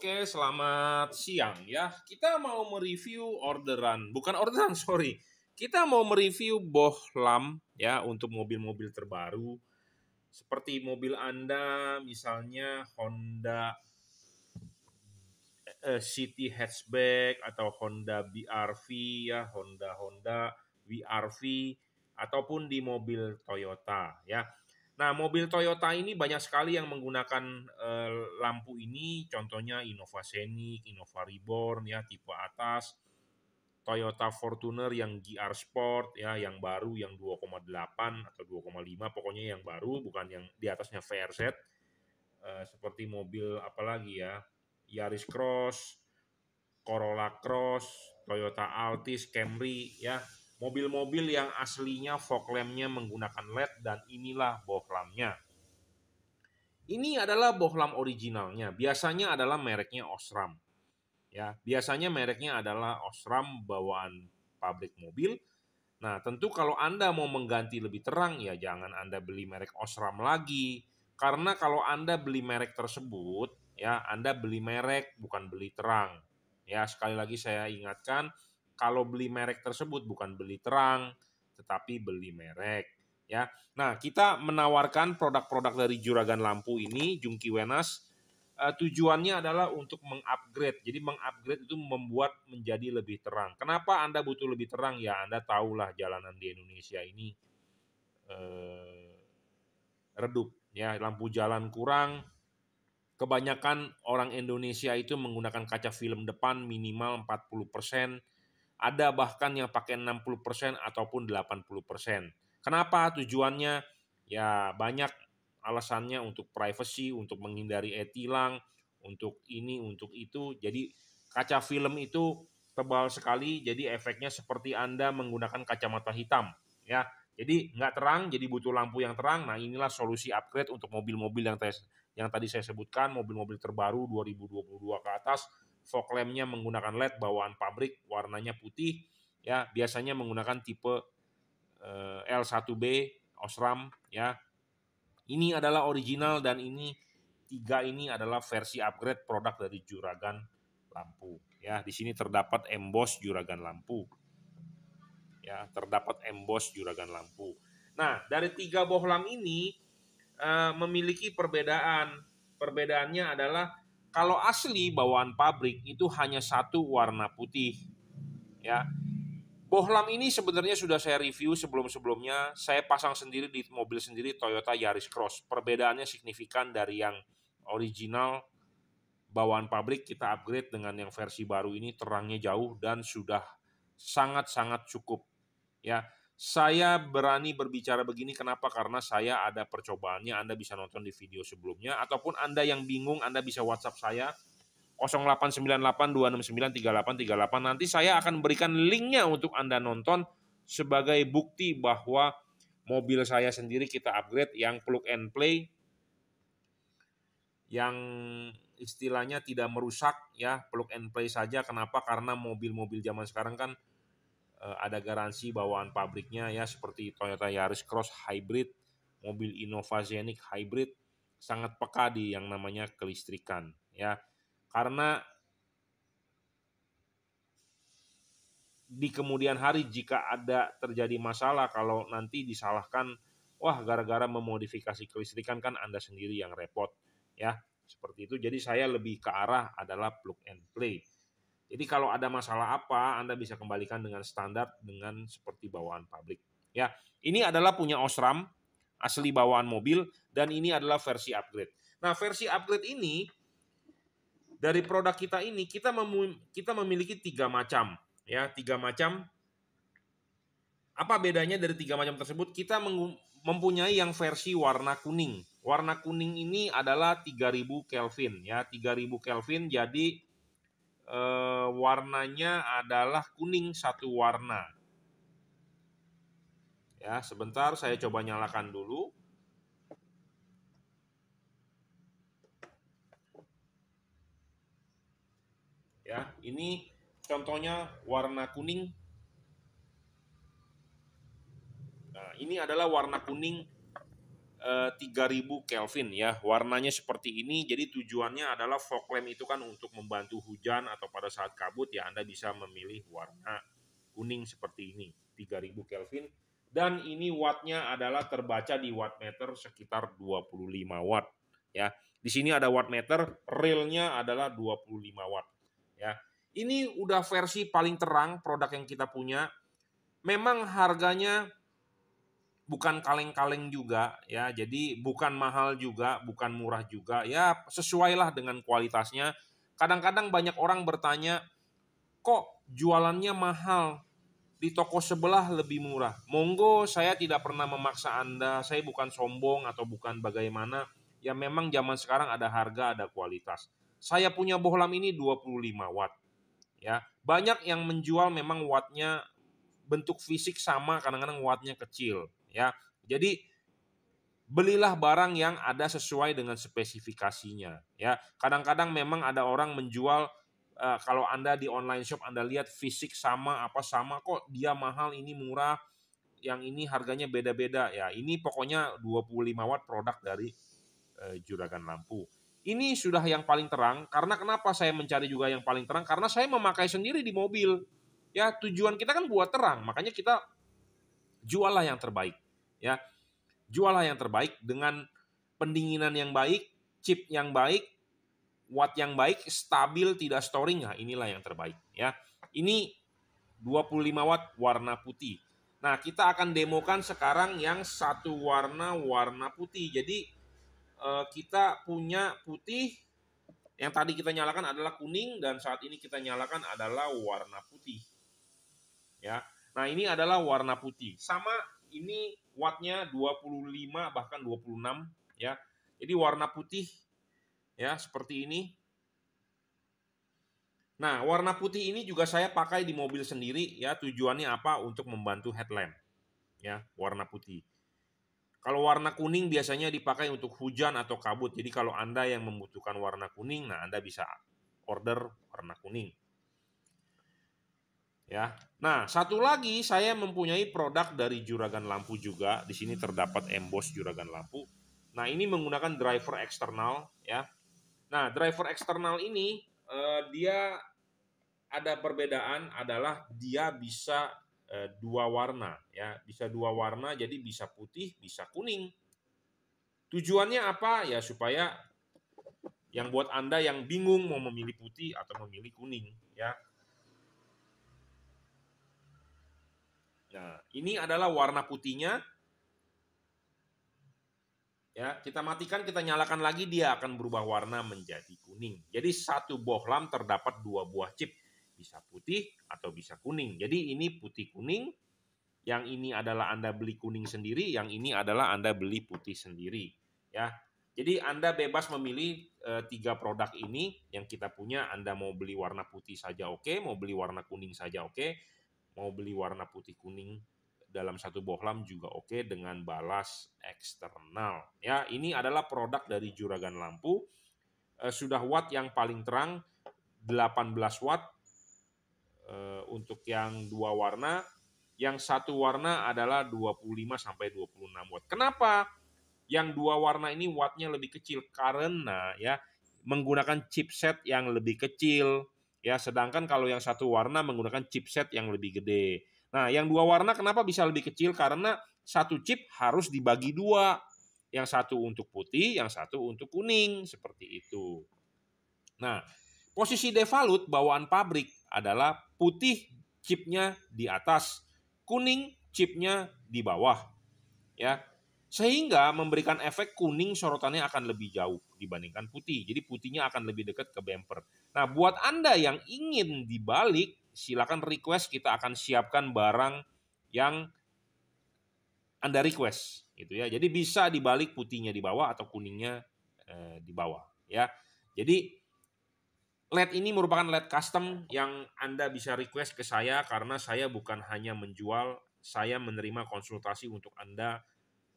Oke, selamat siang ya. Kita mau mereview orderan, bukan orderan, sorry. Kita mau mereview bohlam ya untuk mobil-mobil terbaru. Seperti mobil Anda misalnya Honda eh, eh, City Hatchback atau Honda BRV ya, Honda Honda VRV ataupun di mobil Toyota ya Nah, mobil Toyota ini banyak sekali yang menggunakan eh, lampu ini, contohnya Innova Scenic, Innova Reborn ya tipe atas, Toyota Fortuner yang GR Sport ya yang baru yang 2,8 atau 2,5 pokoknya yang baru bukan yang di atasnya VRZ. Eh, seperti mobil apalagi ya, Yaris Cross, Corolla Cross, Toyota Altis, Camry ya Mobil-mobil yang aslinya fog lampnya menggunakan LED dan inilah bohlamnya. Ini adalah bohlam originalnya. Biasanya adalah mereknya Osram. Ya, biasanya mereknya adalah Osram bawaan pabrik mobil. Nah, tentu kalau Anda mau mengganti lebih terang ya jangan Anda beli merek Osram lagi. Karena kalau Anda beli merek tersebut, ya Anda beli merek bukan beli terang. Ya, sekali lagi saya ingatkan, kalau beli merek tersebut bukan beli terang tetapi beli merek ya. Nah, kita menawarkan produk-produk dari Juragan Lampu ini, Jungki Wenas, uh, tujuannya adalah untuk mengupgrade. Jadi mengupgrade itu membuat menjadi lebih terang. Kenapa Anda butuh lebih terang? Ya, Anda tahulah jalanan di Indonesia ini uh, redup, ya, lampu jalan kurang. Kebanyakan orang Indonesia itu menggunakan kaca film depan minimal 40 persen ada bahkan yang pakai 60% ataupun 80%. Kenapa tujuannya? Ya banyak alasannya untuk privacy, untuk menghindari etilang, untuk ini, untuk itu. Jadi kaca film itu tebal sekali, jadi efeknya seperti Anda menggunakan kacamata hitam. ya. Jadi nggak terang, jadi butuh lampu yang terang. Nah inilah solusi upgrade untuk mobil-mobil yang yang tadi saya sebutkan mobil-mobil terbaru 2022 ke atas fog lampnya menggunakan LED bawaan pabrik warnanya putih ya biasanya menggunakan tipe eh, L1B Osram ya ini adalah original dan ini tiga ini adalah versi upgrade produk dari Juragan Lampu ya di sini terdapat emboss Juragan Lampu ya terdapat emboss Juragan Lampu nah dari tiga bohlam ini Eh, memiliki perbedaan. Perbedaannya adalah kalau asli bawaan pabrik itu hanya satu warna putih. Ya. Bohlam ini sebenarnya sudah saya review sebelum-sebelumnya. Saya pasang sendiri di mobil sendiri Toyota Yaris Cross. Perbedaannya signifikan dari yang original bawaan pabrik kita upgrade dengan yang versi baru ini terangnya jauh dan sudah sangat-sangat cukup. Ya, saya berani berbicara begini kenapa? Karena saya ada percobaannya, Anda bisa nonton di video sebelumnya ataupun Anda yang bingung Anda bisa WhatsApp saya 08982693838. Nanti saya akan berikan linknya untuk Anda nonton sebagai bukti bahwa mobil saya sendiri kita upgrade yang plug and play yang istilahnya tidak merusak ya plug and play saja kenapa karena mobil-mobil zaman sekarang kan Eh, ada garansi bawaan pabriknya ya seperti Toyota Yaris Cross Hybrid, mobil Innova Hybrid sangat peka di yang namanya kelistrikan ya. Karena di kemudian hari jika ada terjadi masalah kalau nanti disalahkan wah gara-gara memodifikasi kelistrikan kan Anda sendiri yang repot ya. Seperti itu. Jadi saya lebih ke arah adalah plug and play jadi kalau ada masalah apa, Anda bisa kembalikan dengan standar dengan seperti bawaan pabrik. Ya, ini adalah punya Osram asli bawaan mobil dan ini adalah versi upgrade. Nah, versi upgrade ini dari produk kita ini kita memu kita memiliki tiga macam ya, tiga macam. Apa bedanya dari tiga macam tersebut? Kita mempunyai yang versi warna kuning. Warna kuning ini adalah 3000 Kelvin ya, 3000 Kelvin jadi eh, warnanya adalah kuning satu warna. Ya, sebentar saya coba nyalakan dulu. Ya, ini contohnya warna kuning. Nah, ini adalah warna kuning Eh, tiga 3000 Kelvin ya. Warnanya seperti ini. Jadi tujuannya adalah fog lamp itu kan untuk membantu hujan atau pada saat kabut ya Anda bisa memilih warna kuning seperti ini, 3000 Kelvin. Dan ini wattnya adalah terbaca di watt meter sekitar 25 watt ya. Di sini ada watt meter realnya adalah 25 watt ya. Ini udah versi paling terang produk yang kita punya. Memang harganya bukan kaleng-kaleng juga ya. Jadi bukan mahal juga, bukan murah juga. Ya sesuailah dengan kualitasnya. Kadang-kadang banyak orang bertanya, "Kok jualannya mahal? Di toko sebelah lebih murah." Monggo, saya tidak pernah memaksa Anda. Saya bukan sombong atau bukan bagaimana. Ya memang zaman sekarang ada harga, ada kualitas. Saya punya bohlam ini 25 watt. Ya, banyak yang menjual memang wattnya bentuk fisik sama kadang-kadang wattnya kecil ya. Jadi belilah barang yang ada sesuai dengan spesifikasinya ya. Kadang-kadang memang ada orang menjual uh, kalau Anda di online shop Anda lihat fisik sama apa sama kok dia mahal ini murah yang ini harganya beda-beda ya. Ini pokoknya 25 watt produk dari uh, Juragan Lampu. Ini sudah yang paling terang karena kenapa saya mencari juga yang paling terang karena saya memakai sendiri di mobil. Ya, tujuan kita kan buat terang, makanya kita jualah yang terbaik ya. Jualah yang terbaik dengan pendinginan yang baik, chip yang baik, watt yang baik, stabil, tidak storing. Nah, inilah yang terbaik ya. Ini 25 watt warna putih. Nah, kita akan demokan sekarang yang satu warna warna putih. Jadi eh, kita punya putih yang tadi kita nyalakan adalah kuning dan saat ini kita nyalakan adalah warna putih. Ya. Nah, ini adalah warna putih. Sama ini wattnya 25 bahkan 26 ya. Jadi warna putih ya seperti ini. Nah, warna putih ini juga saya pakai di mobil sendiri ya. Tujuannya apa? Untuk membantu headlamp. Ya, warna putih. Kalau warna kuning biasanya dipakai untuk hujan atau kabut. Jadi kalau Anda yang membutuhkan warna kuning, nah Anda bisa order warna kuning. Ya. Nah, satu lagi saya mempunyai produk dari Juragan Lampu juga. Di sini terdapat emboss Juragan Lampu. Nah, ini menggunakan driver eksternal ya. Nah, driver eksternal ini eh, dia ada perbedaan adalah dia bisa eh, dua warna ya, bisa dua warna jadi bisa putih, bisa kuning. Tujuannya apa? Ya supaya yang buat Anda yang bingung mau memilih putih atau memilih kuning ya Nah, ini adalah warna putihnya. Ya, kita matikan, kita nyalakan lagi, dia akan berubah warna menjadi kuning. Jadi satu bohlam terdapat dua buah chip, bisa putih atau bisa kuning. Jadi ini putih kuning, yang ini adalah Anda beli kuning sendiri, yang ini adalah Anda beli putih sendiri. Ya, jadi Anda bebas memilih e, tiga produk ini yang kita punya. Anda mau beli warna putih saja oke, okay, mau beli warna kuning saja oke. Okay mau beli warna putih kuning dalam satu bohlam juga oke okay dengan balas eksternal. Ya, ini adalah produk dari Juragan Lampu. Eh, sudah watt yang paling terang 18 watt eh, untuk yang dua warna, yang satu warna adalah 25 sampai 26 watt. Kenapa? Yang dua warna ini wattnya lebih kecil karena ya menggunakan chipset yang lebih kecil Ya, sedangkan kalau yang satu warna menggunakan chipset yang lebih gede. Nah, yang dua warna kenapa bisa lebih kecil? Karena satu chip harus dibagi dua. Yang satu untuk putih, yang satu untuk kuning, seperti itu. Nah, posisi devalut bawaan pabrik adalah putih chipnya di atas, kuning chipnya di bawah. Ya, sehingga memberikan efek kuning sorotannya akan lebih jauh dibandingkan putih. Jadi putihnya akan lebih dekat ke bumper. Nah, buat Anda yang ingin dibalik, silakan request kita akan siapkan barang yang Anda request gitu ya. Jadi bisa dibalik putihnya di bawah atau kuningnya eh, di bawah ya. Jadi LED ini merupakan LED custom yang Anda bisa request ke saya karena saya bukan hanya menjual, saya menerima konsultasi untuk Anda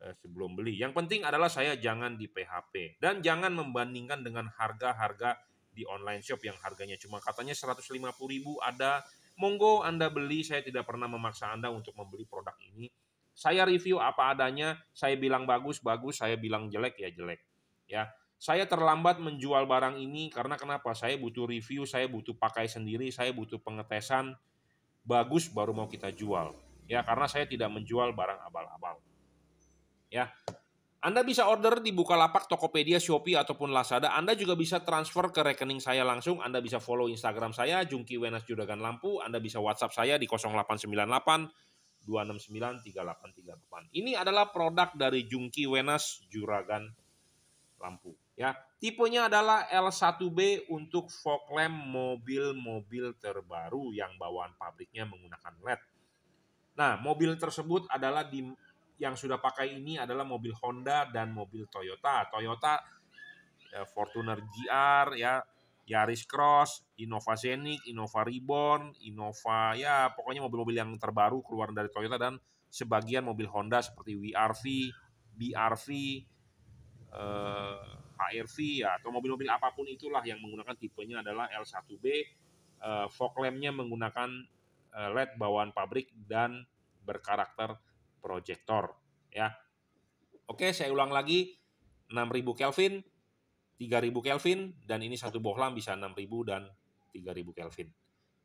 Eh, sebelum beli. Yang penting adalah saya jangan di PHP dan jangan membandingkan dengan harga-harga di online shop yang harganya cuma katanya 150 ribu ada. Monggo Anda beli, saya tidak pernah memaksa Anda untuk membeli produk ini. Saya review apa adanya, saya bilang bagus, bagus, saya bilang jelek, ya jelek. Ya, saya terlambat menjual barang ini karena kenapa? Saya butuh review, saya butuh pakai sendiri, saya butuh pengetesan, bagus baru mau kita jual. Ya, karena saya tidak menjual barang abal-abal ya. Anda bisa order di Bukalapak, Tokopedia, Shopee, ataupun Lazada. Anda juga bisa transfer ke rekening saya langsung. Anda bisa follow Instagram saya, Jungki Wenas Juragan Lampu. Anda bisa WhatsApp saya di 0898 269 3838. Ini adalah produk dari Jungki Wenas Juragan Lampu. Ya, tipenya adalah L1B untuk fog lamp mobil-mobil terbaru yang bawaan pabriknya menggunakan LED. Nah, mobil tersebut adalah di yang sudah pakai ini adalah mobil Honda dan mobil Toyota. Toyota ya, Fortuner GR ya, Yaris Cross, Innova Scenic, Innova Reborn, Innova ya pokoknya mobil-mobil yang terbaru keluar dari Toyota dan sebagian mobil Honda seperti WRV, BRV, eh, HRV ya atau mobil-mobil apapun itulah yang menggunakan tipenya adalah L1B. Eh, fog lamp menggunakan eh, LED bawaan pabrik dan berkarakter proyektor ya. Oke, saya ulang lagi 6000 Kelvin, 3000 Kelvin dan ini satu bohlam bisa 6000 dan 3000 Kelvin.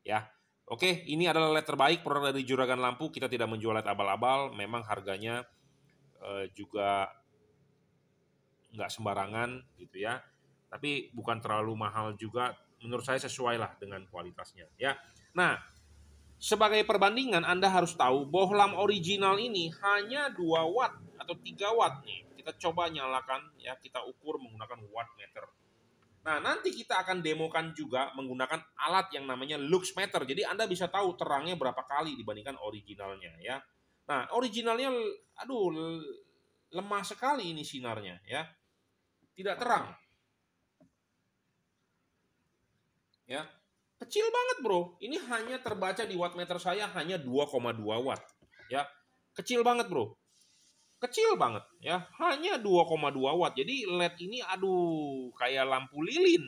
Ya. Oke, ini adalah LED terbaik produk dari Juragan Lampu. Kita tidak menjual LED abal-abal, memang harganya eh, juga nggak sembarangan gitu ya. Tapi bukan terlalu mahal juga, menurut saya sesuai lah dengan kualitasnya ya. Nah, sebagai perbandingan, Anda harus tahu bohlam original ini hanya 2 watt atau 3 watt nih. Kita coba nyalakan ya, kita ukur menggunakan watt meter. Nah, nanti kita akan demokan juga menggunakan alat yang namanya lux meter. Jadi Anda bisa tahu terangnya berapa kali dibandingkan originalnya ya. Nah, originalnya aduh lemah sekali ini sinarnya ya. Tidak terang. Ya. Kecil banget bro. Ini hanya terbaca di wattmeter saya hanya 2,2 watt. Ya, kecil banget bro. Kecil banget ya, hanya 2,2 watt. Jadi LED ini aduh kayak lampu lilin.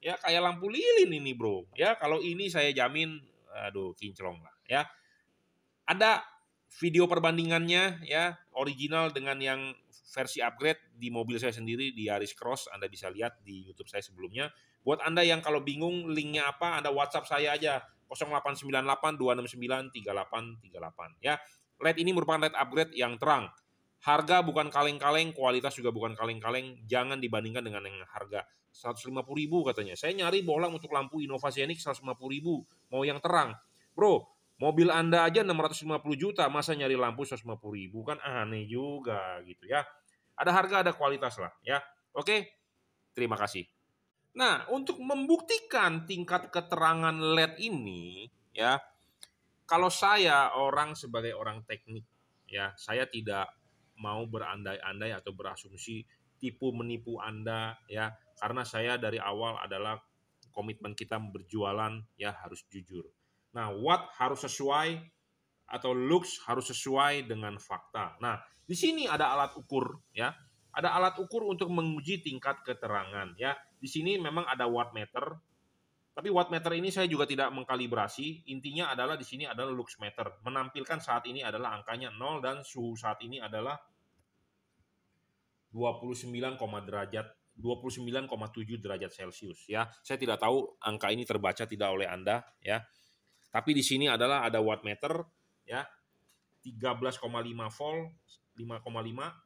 Ya, kayak lampu lilin ini bro. Ya, kalau ini saya jamin aduh kinclong lah ya. Ada video perbandingannya ya, original dengan yang versi upgrade di mobil saya sendiri di Yaris Cross. Anda bisa lihat di YouTube saya sebelumnya. Buat Anda yang kalau bingung linknya apa, Anda WhatsApp saya aja 0898 269 3838 ya. LED ini merupakan LED upgrade yang terang. Harga bukan kaleng-kaleng, kualitas juga bukan kaleng-kaleng. Jangan dibandingkan dengan yang harga 150.000 katanya. Saya nyari bolang untuk lampu Innova Scenic 150.000 mau yang terang. Bro, mobil Anda aja 650 juta, masa nyari lampu 150 ribu kan aneh juga gitu ya. Ada harga, ada kualitas lah ya. Oke, terima kasih. Nah, untuk membuktikan tingkat keterangan LED ini, ya, kalau saya orang sebagai orang teknik, ya, saya tidak mau berandai-andai atau berasumsi tipu menipu Anda, ya, karena saya dari awal adalah komitmen kita berjualan, ya, harus jujur. Nah, what harus sesuai atau looks harus sesuai dengan fakta. Nah, di sini ada alat ukur ya. Ada alat ukur untuk menguji tingkat keterangan ya. Di sini memang ada wattmeter, Tapi wattmeter ini saya juga tidak mengkalibrasi. Intinya adalah di sini ada lux meter. Menampilkan saat ini adalah angkanya 0 dan suhu saat ini adalah 29, derajat 29,7 derajat Celcius ya. Saya tidak tahu angka ini terbaca tidak oleh Anda ya. Tapi di sini adalah ada wattmeter ya. 13,5 volt, 5,5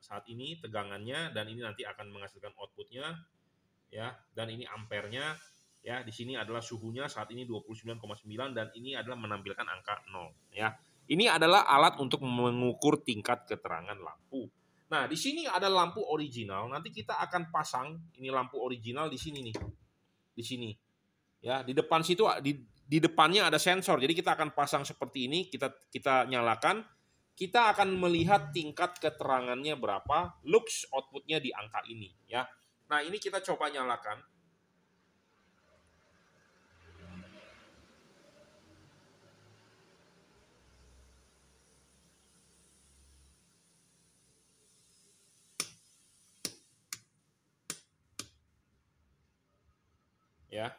saat ini tegangannya dan ini nanti akan menghasilkan outputnya ya dan ini ampernya ya di sini adalah suhunya saat ini 29,9 dan ini adalah menampilkan angka 0 ya. Ini adalah alat untuk mengukur tingkat keterangan lampu. Nah, di sini ada lampu original. Nanti kita akan pasang ini lampu original di sini nih. Di sini. Ya, di depan situ di di depannya ada sensor. Jadi kita akan pasang seperti ini, kita kita nyalakan, kita akan melihat tingkat keterangannya berapa, lux outputnya di angka ini, ya. Nah ini kita coba nyalakan. Ya.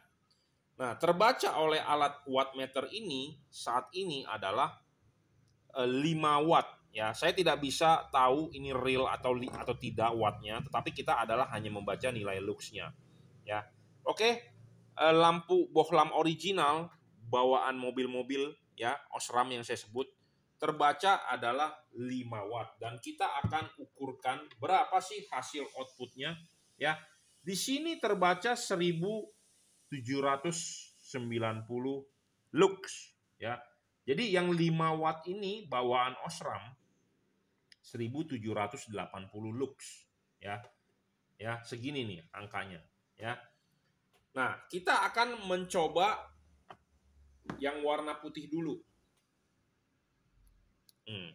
Nah, terbaca oleh alat wattmeter ini saat ini adalah 5 eh, watt ya. Saya tidak bisa tahu ini real atau atau tidak wattnya, tetapi kita adalah hanya membaca nilai luxnya ya. Oke, eh, lampu bohlam original bawaan mobil-mobil ya, Osram yang saya sebut terbaca adalah 5 watt dan kita akan ukurkan berapa sih hasil outputnya ya. Di sini terbaca 1000 790 lux ya. Jadi yang 5 watt ini bawaan Osram 1780 lux ya. Ya, segini nih angkanya ya. Nah, kita akan mencoba yang warna putih dulu. Hmm.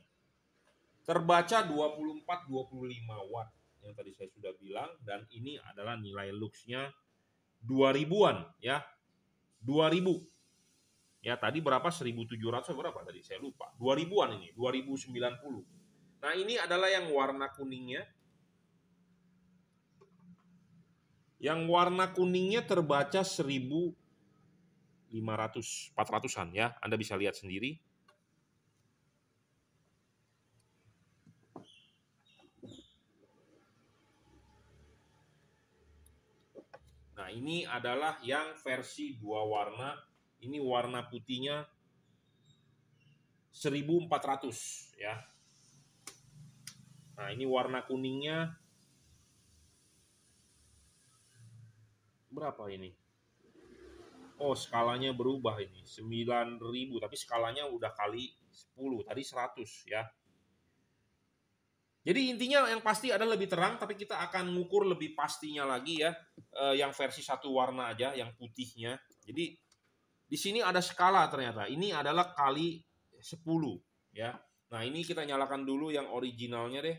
Terbaca 24 25 watt yang tadi saya sudah bilang dan ini adalah nilai luxnya dua ribuan ya. 2000. Ya, tadi berapa? 1700 berapa tadi? Saya lupa. dua ribuan ini, dua ribu sembilan puluh Nah, ini adalah yang warna kuningnya. Yang warna kuningnya terbaca seribu lima ratus empat ratusan ya. Anda bisa lihat sendiri Nah, ini adalah yang versi dua warna. Ini warna putihnya 1400 ya. Nah, ini warna kuningnya berapa ini? Oh, skalanya berubah ini. 9000, tapi skalanya udah kali 10. Tadi 100 ya. Jadi intinya yang pasti ada lebih terang, tapi kita akan ngukur lebih pastinya lagi ya, eh, yang versi satu warna aja, yang putihnya. Jadi di sini ada skala ternyata. Ini adalah kali 10 ya. Nah ini kita nyalakan dulu yang originalnya deh.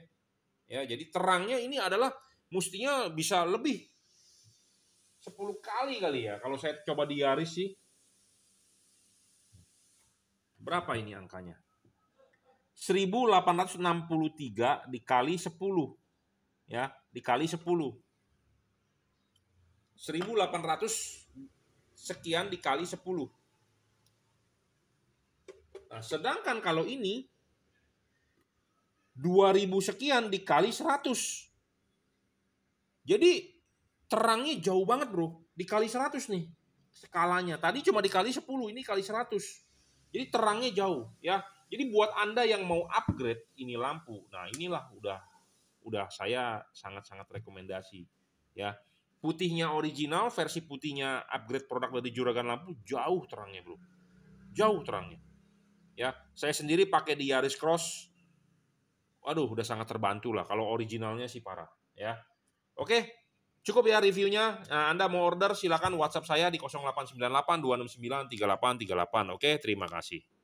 Ya, jadi terangnya ini adalah mestinya bisa lebih 10 kali kali ya. Kalau saya coba diaris sih. Berapa ini angkanya? 1863 dikali 10. Ya, dikali 10. 1800 sekian dikali 10. Nah, sedangkan kalau ini 2000 sekian dikali 100. Jadi terangnya jauh banget, Bro. Dikali 100 nih skalanya. Tadi cuma dikali 10, ini kali 100. Jadi terangnya jauh, ya. Jadi buat Anda yang mau upgrade ini lampu, nah inilah udah udah saya sangat-sangat rekomendasi ya. Putihnya original, versi putihnya upgrade produk dari Juragan Lampu jauh terangnya, Bro. Jauh terangnya. Ya, saya sendiri pakai di Yaris Cross. Waduh, udah sangat terbantu lah kalau originalnya sih parah, ya. Oke, Cukup ya reviewnya. Nah, Anda mau order silakan WhatsApp saya di 0898 269 3838. Oke, terima kasih.